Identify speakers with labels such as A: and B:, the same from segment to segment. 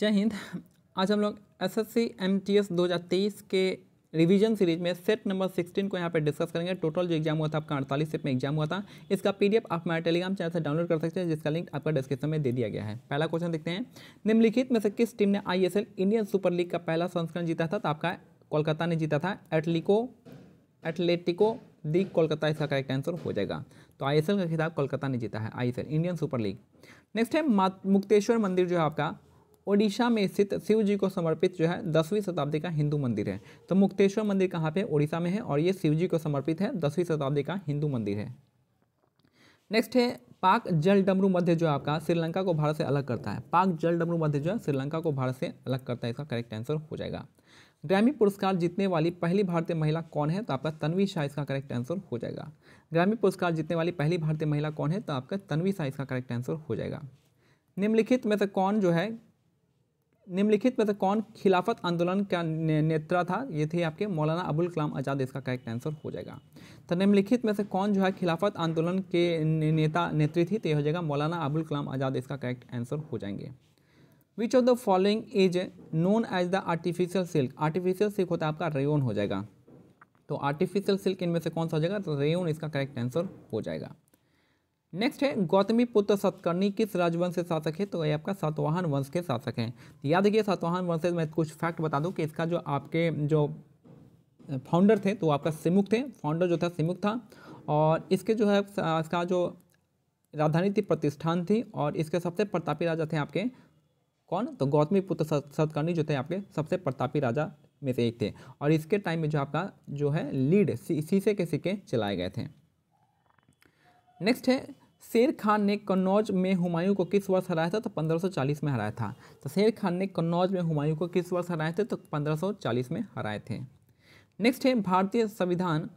A: जय हिंद आज हम लोग S S C M T S दो हज़ार तेईस के रिवीजन सीरीज में सेट नंबर सिक्सटीन को यहाँ पर डिस्कस करेंगे टोटल जो एग्जाम हुआ था आपका अड़तालीस सेट में एग्जाम हुआ था इसका पीडीएफ आप हमारे टेलीग्राम चैनल से डाउनलोड कर सकते हैं जिसका लिंक आपका डिस्क्रिप्शन में दे दिया गया है पहला क्वेश्चन देखते हैं निम्नलिखित में से किस टीम ने एल इंडियन सुपर लीग का पहला संस्करण जीता था तो आपका कोलकाता ने जीता था एटलिको एटलेटिको लीग कोलकाता इसका करेक्ट आंसर हो जाएगा तो एल का खिताब कोलकाता ने जीता है L Indian super league next है मुक्तेश्वर मंदिर जो है आपका ओडिशा में स्थित शिव जी को समर्पित जो है दसवीं शताब्दी का हिंदू मंदिर है तो मुक्तेश्वर मंदिर कहाँ पे ओडिशा में है और ये शिव जी को समर्पित है दसवीं शताब्दी का हिंदू मंदिर है नेक्स्ट है पाक जल डमरू मध्य जो आपका श्रीलंका को भारत से अलग करता है पाक जल डमरू मध्य जो है श्रीलंका को भारत से अलग करता है इसका करेक्ट आंसर हो जाएगा ग्रामीण पुरस्कार जीतने वाली पहली भारतीय महिला कौन है तो आपका तन्वी शाह इसका करेक्ट आंसर हो जाएगा ग्रामीण पुरस्कार जीतने वाली पहली भारतीय महिला कौन है तो आपका तन्वी शाह इसका करेक्ट आंसर हो जाएगा निम्नलिखित में से कौन जो है निम्नलिखित में से कौन खिलाफत आंदोलन का ने, नेता था ये थे आपके मौलाना अबुल कलाम आज़ाद इसका करेक्ट आंसर हो जाएगा तो निम्नलिखित में से कौन जो है खिलाफत आंदोलन के ने, नेता नेत्री थी तो हो जाएगा मौलाना अबुल कलाम आज़ाद इसका करेक्ट आंसर हो जाएंगे which of the following is known as the artificial silk artificial silk होता है आपका रेयोन हो जाएगा तो आर्टिफिशियल सिल्क इनमें से कौन सा हो जाएगा तो रेयोन इसका करेक्ट आंसर हो जाएगा नेक्स्ट है गौतमी पुत्र सतकर्णी किस राजवंश से शासक है तो ये आपका सातवाहन वंश के शासक हैं तो याद रखिए सातवाहन वंश से मैं कुछ फैक्ट बता दूं कि इसका जो आपके जो फाउंडर थे तो आपका सिमुख थे फाउंडर जो था सिमुख था और इसके जो है इसका जो राजधानी थी प्रतिष्ठान थी और इसके सबसे प्रतापी राजा थे आपके कौन तो गौतमी पुत्र सतकर्णी जो थे आपके सबसे प्रतापी राजा में से एक थे और इसके टाइम में जो आपका जो है लीड शीशे के सिक्के चलाए गए थे नेक्स्ट है शेर खान ने कन्नौज में हुमायूं को किस वर्ष हराया था तो 1540 में हराया था तो शेर खान ने कन्नौज में हुमायूं को किस वर्ष हराए थे तो 1540 में हराए थे नेक्स्ट है भारतीय संविधान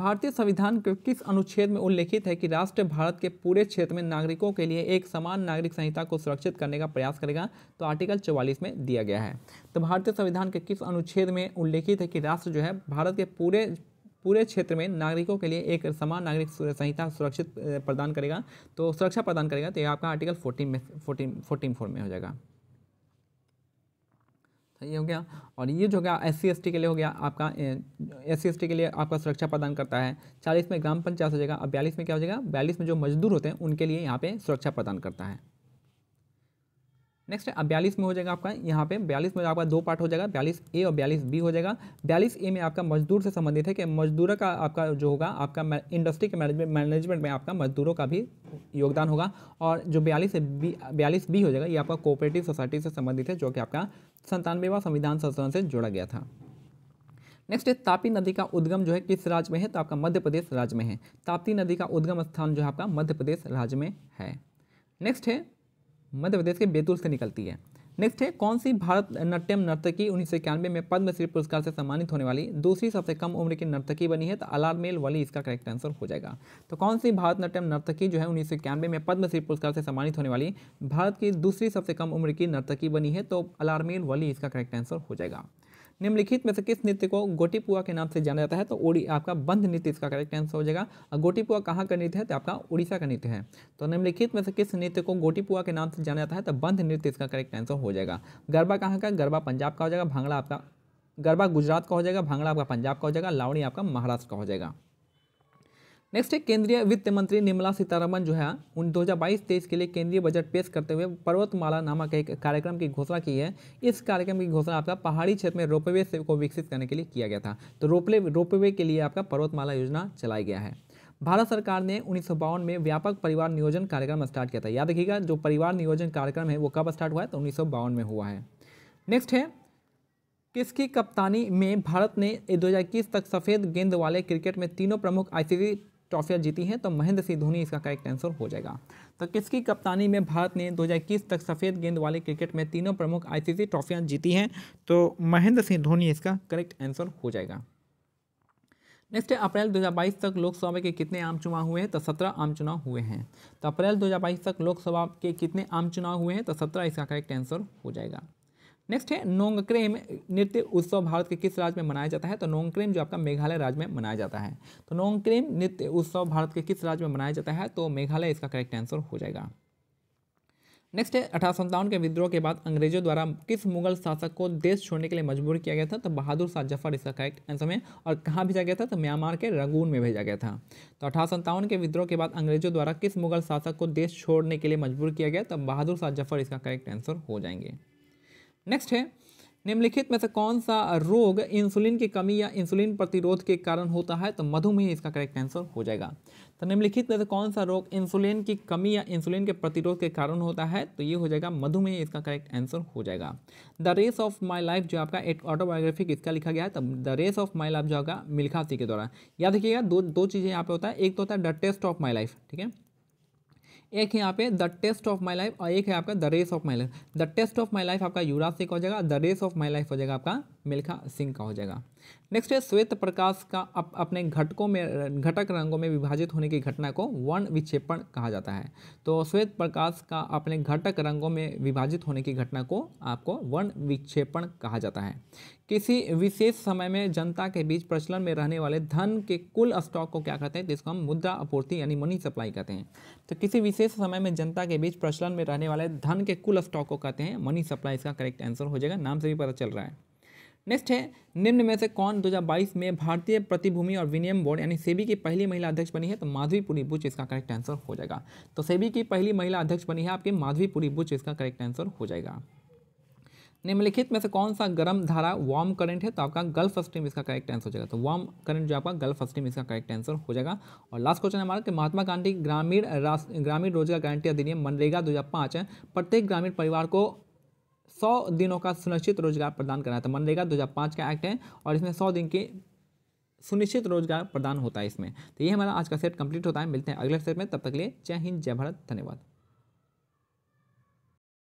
A: भारतीय संविधान के किस अनुच्छेद में उल्लेखित है कि राष्ट्र भारत के पूरे क्षेत्र में नागरिकों के लिए एक समान नागरिक संहिता को सुरक्षित करने का प्रयास करेगा तो आर्टिकल 44 में दिया गया है तो भारतीय संविधान के किस अनुच्छेद में उल्लेखित है कि राष्ट्र जो है भारत के पूरे पूरे क्षेत्र में नागरिकों के लिए एक समान नागरिक संहिता सुरक्षित प्रदान करेगा तो सुरक्षा प्रदान करेगा तो ये आपका आर्टिकल फोर्टीन में फोर्टीन फोर्टीन फोर में हो जाएगा तो ये हो गया और ये जो गया एस सी के लिए हो गया आपका एस सी के लिए आपका सुरक्षा प्रदान करता है चालीस में ग्राम पंचायत हो जाएगा अब बयालीस में क्या हो जाएगा बयालीस में जो मजदूर होते हैं उनके लिए यहाँ पे सुरक्षा प्रदान करता है नेक्स्ट अब बयालीस में हो जाएगा आपका यहाँ पे बयालीस में आपका दो पार्ट हो जाएगा बयालीस ए और बयालीस बी हो जाएगा बयालीस ए में आपका मजदूर से संबंधित है कि मजदूर का आपका जो होगा आपका इंडस्ट्री के मैनेजमेंट मैनेजमेंट में आपका मजदूरों का भी योगदान होगा और जो बयालीस बी बयालीस बी हो जाएगा ये आपका कोऑपरेटिव सोसाइटी से संबंधित है जो कि आपका संतानवेवा संविधान संशोधन से जोड़ा गया था नेक्स्ट है तापी नदी का उद्गम जो है किस राज्य में है तो आपका मध्य प्रदेश राज्य में है तापती नदी का उद्गम स्थान जो है आपका मध्य प्रदेश राज्य में है नेक्स्ट है मध्य प्रदेश के बैतूल से निकलती है नेक्स्ट है कौन सी भारत नाट्यम नर्तकी उन्नीस सौ इक्यानवे में पद्मश्री पुरस्कार से सम्मानित होने वाली दूसरी सबसे कम उम्र की नर्तकी बनी है तो अलारमेल वाली इसका करेक्ट आंसर हो जाएगा तो कौन सी भारत नाट्यम नर्तकी जो है उन्नीस सौ इक्यानवे में पद्मश्री पुरस्कार से सम्मानित होने वाली भारत की दूसरी सबसे कम उम्र की नर्तकी बनी है तो अलारमेल वाली इसका करेक्ट आंसर हो जाएगा निम्नलिखित में से किस नृत्य को गोटीपुआ के नाम से जाना जाता है तो ओडी आपका बंध नृत्य इसका करेक्ट आंसर हो जाएगा और गोटीपुआ कहाँ का नृत्य है तो आपका उड़ीसा का नृत्य है तो निम्नलिखित में से किस नृत्य को गोटीपुआ के नाम से जाना जाता है तो बंध नृत्य इसका करेक्ट आंसर हो जाएगा गरबा कहाँ का गरबा पंजाब का हो जाएगा भांगड़ा आपका गरबा गुजरात का हो जाएगा भांगड़ा आपका पंजाब का हो जाएगा लावणी आपका महाराष्ट्र का हो जाएगा नेक्स्ट है केंद्रीय वित्त मंत्री निर्मला सीतारमन जो है उन 2022-23 के लिए केंद्रीय बजट पेश करते हुए पर्वतमाला नामक एक कार्यक्रम की घोषणा की है इस कार्यक्रम की घोषणा आपका पहाड़ी क्षेत्र में रोपवे को विकसित करने के लिए किया गया था तो रोपले रोपवे के लिए आपका पर्वतमाला योजना चलाई गया है भारत सरकार ने उन्नीस में व्यापक परिवार नियोजन कार्यक्रम स्टार्ट किया था याद रखिएगा जो परिवार नियोजन कार्यक्रम है वो कब स्टार्ट हुआ है तो उन्नीस में हुआ है नेक्स्ट है किसकी कप्तानी में भारत ने दो तक सफ़ेद गेंद वाले क्रिकेट में तीनों प्रमुख आईसीसी ट्रॉफियाँ जीती हैं तो महेंद्र सिंह धोनी इसका करेक्ट आंसर हो जाएगा तो किसकी कप्तानी में भारत ने 2021 तक सफ़ेद गेंद वाले क्रिकेट में तीनों प्रमुख आईसीसी ट्रॉफियाँ जीती हैं तो महेंद्र सिंह धोनी इसका करेक्ट आंसर हो जाएगा नेक्स्ट है अप्रैल 2022 तक लोकसभा के कितने आम चुनाव हुए हैं तो सत्रह आम चुनाव हुए हैं तो अप्रैल 2022 तक लोकसभा के कितने आम चुनाव हुए हैं तो सत्रह इसका करेक्ट आंसर हो जाएगा नेक्स्ट है नोंगक्रेम नृत्य उत्सव भारत के किस राज्य में मनाया जाता है तो नोंगक्रेम जो आपका मेघालय राज्य में मनाया जाता है तो नोंगक्रेम नृत्य उत्सव भारत के किस राज्य में मनाया जाता है तो मेघालय इसका करेक्ट आंसर हो जाएगा नेक्स्ट है अठारह के विद्रोह के बाद अंग्रेजों द्वारा किस मुगल शासक को देश छोड़ने के लिए मजबूर किया गया था तो बहादुर शाह जफर इसका करेक्ट आंसर में और कहाँ भेजा गया था तो म्यांमार के रंगून में भेजा गया था तो अठारह के विद्रोह के बाद अंग्रेजों द्वारा किस मुगल शासक को देश छोड़ने के लिए मजबूर किया गया तो बहादुर शाह जफर इसका करेक्ट आंसर हो जाएंगे नेक्स्ट है निम्नलिखित में से कौन सा रोग इंसुलिन की कमी या इंसुलिन प्रतिरोध के कारण होता है तो मधुमेह इसका करेक्ट आंसर हो जाएगा तो निम्नलिखित में से कौन सा रोग इंसुलिन की कमी या इंसुलिन के प्रतिरोध के कारण होता है तो ये हो जाएगा मधुमेह इसका करेक्ट आंसर हो जाएगा the race of my life जो आपका एक ऑटोबायोग्राफी किसका लिखा गया है तो the race of my life जो होगा मिल्खा सी के द्वारा याद रखिएगा दो दो चीज़ें यहाँ पे होता है एक तो होता है the test of my life ठीक है एक है यहाँ पे the test of my life और एक है आपका the race of my life the test of my life आपका यूराज से हो जाएगा the race of my life हो जाएगा आपका मिल्खा सिंह का हो जाएगा नेक्स्ट है श्वेत प्रकाश का अप, अपने घटकों में घटक रंगों में विभाजित होने की घटना को वर्ण विक्षेपण कहा जाता है तो श्वेत प्रकाश का अपने घटक रंगों में विभाजित होने की घटना को आपको वर्ण विक्षेपण कहा जाता है किसी विशेष समय में जनता के बीच प्रचलन में रहने वाले धन के कुल स्टॉक को क्या कहते हैं जिसको हम मुद्रा आपूर्ति यानी मनी सप्लाई कहते हैं तो किसी विशेष समय में जनता के बीच प्रचलन में रहने वाले धन के कुल स्टॉक को कहते हैं मनी सप्लाई इसका करेक्ट आंसर हो जाएगा नाम से भी पता चल रहा है नेक्स्ट है निम्न में से कौन 2022 में भारतीय प्रतिभूमि और विनियम बोर्ड यानी सेबी की पहली महिला अध्यक्ष बनी है तो माधवी पुरी बुच इसका करेक्ट आंसर हो जाएगा तो सेबी की पहली महिला अध्यक्ष बनी है आपके माधवी पुरी बुच इसका करेक्ट आंसर हो जाएगा निम्नलिखित में से कौन सा गर्म धारा वार्म करंट है तो आपका गल्फ स्टीम इसका करेक्ट आंसर हो जाएगा तो वार्म करंट जो आपका गल्फ स्टीम इसका करेक्ट आंसर हो जाएगा और लास्ट क्वेश्चन हमारा कि महात्मा गांधी ग्रामीण ग्रामीण रोजगार गारंटी अधिनियम मनरेगा दो 2005 प्रत्येक ग्रामीण परिवार को सौ दिनों का सुनिश्चित रोजगार प्रदान करना था मनरेगा दो का एक्ट है और इसमें सौ दिन के सुनिश्चित रोजगार प्रदान होता है इसमें तो ये हमारा आज का सेट कंप्लीट होता है मिलते हैं अगले सेट में तब तक लिए जय हिंद जय भारत धन्यवाद